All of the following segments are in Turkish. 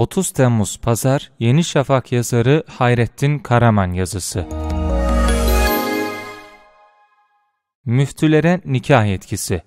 30 Temmuz Pazar Yeni Şafak yazarı Hayrettin Karaman yazısı. Müftülere nikah yetkisi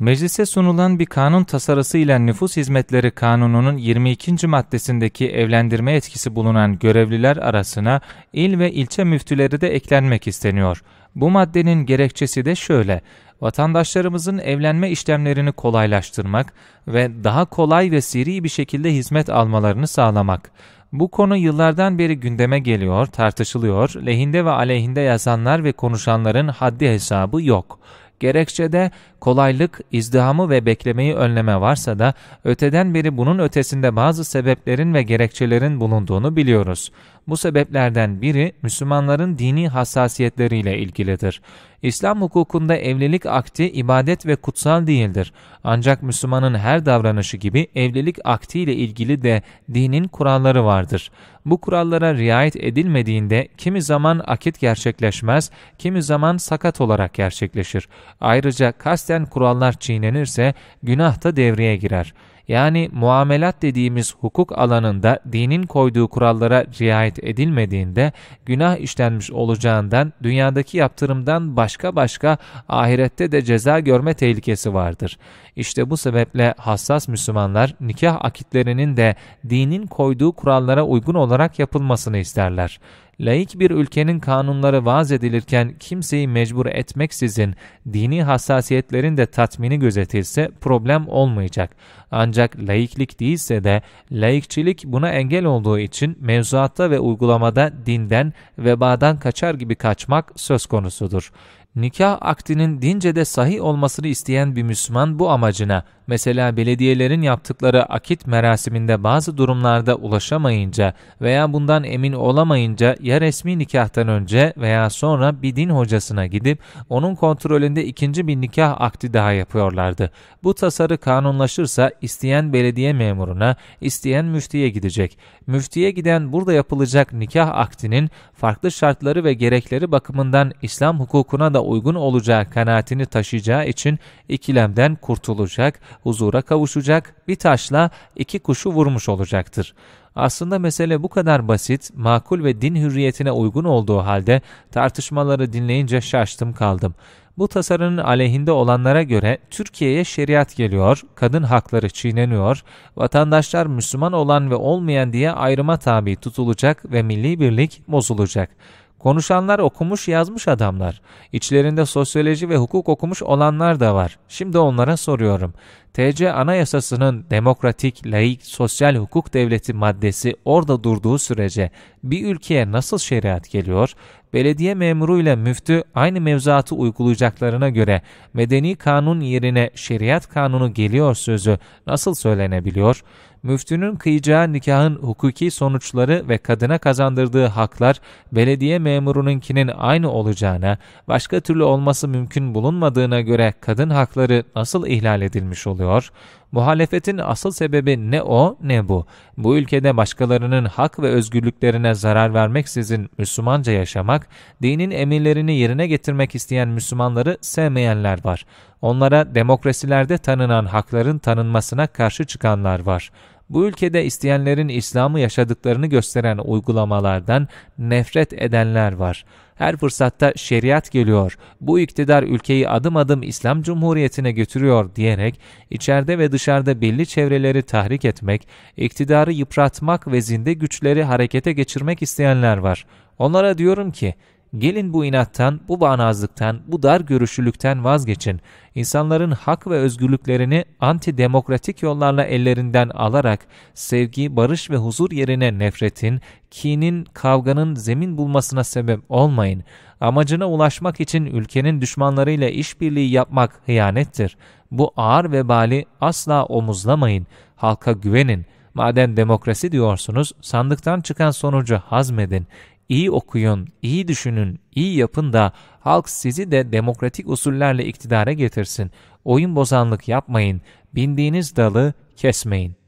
Meclise sunulan bir kanun tasarısı ile Nüfus Hizmetleri Kanunu'nun 22. maddesindeki evlendirme etkisi bulunan görevliler arasına il ve ilçe müftüleri de eklenmek isteniyor. Bu maddenin gerekçesi de şöyle, vatandaşlarımızın evlenme işlemlerini kolaylaştırmak ve daha kolay ve seri bir şekilde hizmet almalarını sağlamak. Bu konu yıllardan beri gündeme geliyor, tartışılıyor, lehinde ve aleyhinde yazanlar ve konuşanların haddi hesabı yok. Gerekçede kolaylık, izdihamı ve beklemeyi önleme varsa da öteden beri bunun ötesinde bazı sebeplerin ve gerekçelerin bulunduğunu biliyoruz. Bu sebeplerden biri Müslümanların dini hassasiyetleriyle ilgilidir. İslam hukukunda evlilik akti ibadet ve kutsal değildir. Ancak Müslümanın her davranışı gibi evlilik akti ile ilgili de dinin kuralları vardır. Bu kurallara riayet edilmediğinde kimi zaman akit gerçekleşmez, kimi zaman sakat olarak gerçekleşir. Ayrıca kasten kurallar çiğnenirse günah da devreye girer yani muamelat dediğimiz hukuk alanında dinin koyduğu kurallara riayet edilmediğinde günah işlenmiş olacağından dünyadaki yaptırımdan başka başka ahirette de ceza görme tehlikesi vardır. İşte bu sebeple hassas Müslümanlar nikah akitlerinin de dinin koyduğu kurallara uygun olarak yapılmasını isterler laik bir ülkenin kanunları vaz edilirken kimseyi mecbur etmeksizin dini hassasiyetlerin de tatmini gözetilse problem olmayacak. Ancak laiklik değilse de laikçilik buna engel olduğu için mevzuatta ve uygulamada dinden, vebadan kaçar gibi kaçmak söz konusudur nikah akdinin dince de sahih olmasını isteyen bir Müslüman bu amacına, mesela belediyelerin yaptıkları akit merasiminde bazı durumlarda ulaşamayınca veya bundan emin olamayınca ya resmi nikahtan önce veya sonra bir din hocasına gidip onun kontrolünde ikinci bir nikah akdi daha yapıyorlardı. Bu tasarı kanunlaşırsa isteyen belediye memuruna, isteyen müftiye gidecek. Müftiye giden burada yapılacak nikah akdinin farklı şartları ve gerekleri bakımından İslam hukukuna da da uygun olacağı kanaatini taşıyacağı için ikilemden kurtulacak, huzura kavuşacak, bir taşla iki kuşu vurmuş olacaktır. Aslında mesele bu kadar basit, makul ve din hürriyetine uygun olduğu halde tartışmaları dinleyince şaştım kaldım. Bu tasarının aleyhinde olanlara göre Türkiye'ye şeriat geliyor, kadın hakları çiğneniyor, vatandaşlar Müslüman olan ve olmayan diye ayrıma tabi tutulacak ve milli birlik bozulacak.'' Konuşanlar okumuş yazmış adamlar. İçlerinde sosyoloji ve hukuk okumuş olanlar da var. Şimdi onlara soruyorum. TC Anayasası'nın demokratik, laik, sosyal hukuk devleti maddesi orada durduğu sürece bir ülkeye nasıl şeriat geliyor? Belediye memuru ile müftü aynı mevzuatı uygulayacaklarına göre medeni kanun yerine şeriat kanunu geliyor sözü nasıl söylenebiliyor? Müftünün kıyacağı nikahın hukuki sonuçları ve kadına kazandırdığı haklar belediye memurununkinin aynı olacağına, başka türlü olması mümkün bulunmadığına göre kadın hakları nasıl ihlal edilmiş oluyor? diyor. Muhalefetin asıl sebebi ne o ne bu. Bu ülkede başkalarının hak ve özgürlüklerine zarar vermeksizin Müslümanca yaşamak, dinin emirlerini yerine getirmek isteyen Müslümanları sevmeyenler var. Onlara demokrasilerde tanınan hakların tanınmasına karşı çıkanlar var bu ülkede isteyenlerin İslam'ı yaşadıklarını gösteren uygulamalardan nefret edenler var. Her fırsatta şeriat geliyor, bu iktidar ülkeyi adım adım İslam Cumhuriyeti'ne götürüyor diyerek içeride ve dışarıda belli çevreleri tahrik etmek, iktidarı yıpratmak ve zinde güçleri harekete geçirmek isteyenler var. Onlara diyorum ki, Gelin bu inattan, bu bağnazlıktan, bu dar görüşlülükten vazgeçin. İnsanların hak ve özgürlüklerini antidemokratik yollarla ellerinden alarak sevgi, barış ve huzur yerine nefretin, kinin, kavganın zemin bulmasına sebep olmayın. Amacına ulaşmak için ülkenin düşmanlarıyla işbirliği yapmak hıyanettir. Bu ağır vebali asla omuzlamayın. Halka güvenin.'' Madem demokrasi diyorsunuz, sandıktan çıkan sonucu hazmedin iyi okuyun, iyi düşünün, iyi yapın da halk sizi de demokratik usullerle iktidara getirsin. Oyun bozanlık yapmayın, bindiğiniz dalı kesmeyin.